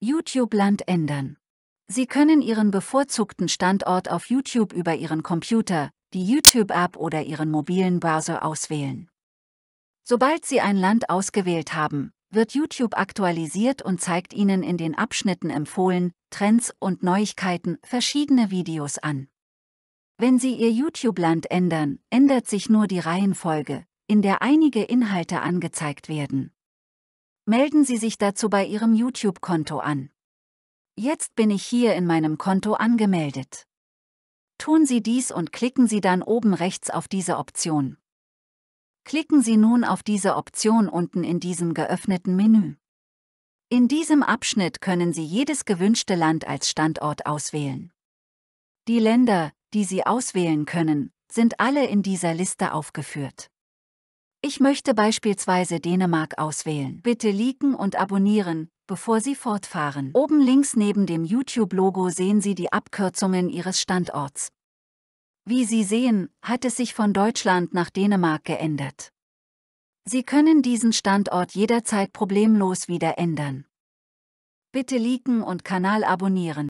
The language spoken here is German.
YouTube-Land ändern. Sie können Ihren bevorzugten Standort auf YouTube über Ihren Computer, die YouTube-App oder Ihren mobilen Browser auswählen. Sobald Sie ein Land ausgewählt haben, wird YouTube aktualisiert und zeigt Ihnen in den Abschnitten empfohlen, Trends und Neuigkeiten verschiedene Videos an. Wenn Sie Ihr YouTube-Land ändern, ändert sich nur die Reihenfolge, in der einige Inhalte angezeigt werden melden Sie sich dazu bei Ihrem YouTube-Konto an. Jetzt bin ich hier in meinem Konto angemeldet. Tun Sie dies und klicken Sie dann oben rechts auf diese Option. Klicken Sie nun auf diese Option unten in diesem geöffneten Menü. In diesem Abschnitt können Sie jedes gewünschte Land als Standort auswählen. Die Länder, die Sie auswählen können, sind alle in dieser Liste aufgeführt. Ich möchte beispielsweise Dänemark auswählen. Bitte liken und abonnieren, bevor Sie fortfahren. Oben links neben dem YouTube-Logo sehen Sie die Abkürzungen Ihres Standorts. Wie Sie sehen, hat es sich von Deutschland nach Dänemark geändert. Sie können diesen Standort jederzeit problemlos wieder ändern. Bitte liken und Kanal abonnieren.